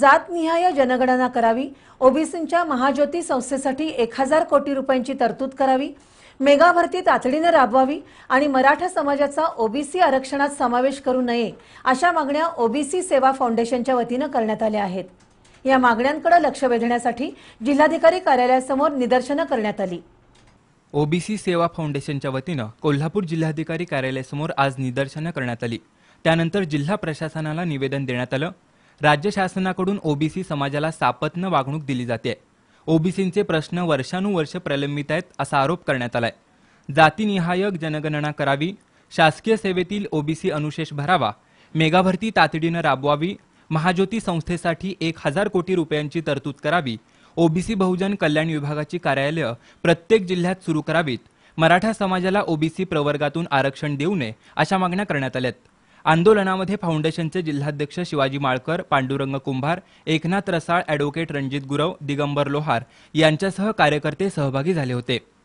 जातनिहाय जनगणना करावी ओबीसींच्या महाज्योती संस्थेसाठी एक हजार कोटी रुपयांची तरतूद करावी मेगा भरती तातडीनं राबवावी आणि मराठा समाजाचा ओबीसी आरक्षणात समावेश करू नये अशा मागण्या ओबीसी सेवा फाउंडेशनच्या वतीनं करण्यात आल्या आहेत या मागण्यांकडे लक्ष वेधण्यासाठी जिल्हाधिकारी कार्यालयासमोर निदर्शनं करण्यात आली ओबीसी सेवा फाउंडेशनच्या वतीनं कोल्हापूर जिल्हाधिकारी कार्यालयासमोर आज निदर्शनं करण्यात आली त्यानंतर जिल्हा प्रशासनाला निवेदन देण्यात आलं राज्य शासनाकडून ओबीसी समाजाला सापत्न वागणूक दिली जाते ओबीसींचे प्रश्न वर्षानुवर्ष प्रलंबित आहेत असा आरोप करण्यात आलाय जातीनिहायक जनगणना करावी शासकीय सेवेतील ओबीसी अनुशेष भरावा मेगाभरती तातडीनं राबवावी महाज्योती संस्थेसाठी एक हजार कोटी रुपयांची तरतूद करावी ओबीसी बहुजन कल्याण विभागाची कार्यालयं प्रत्येक जिल्ह्यात सुरू करावीत मराठा समाजाला ओबीसी प्रवर्गातून आरक्षण देऊ नये अशा मागण्या करण्यात आल्यात आंदोलनामध्ये फाउंडेशनचे जिल्हाध्यक्ष शिवाजी माळकर पांडुरंग कुंभार एकनाथ रसाळ ॲडव्होकेट रणजित गुरव दिगंबर लोहार यांच्यासह कार्यकर्ते सहभागी झाले होते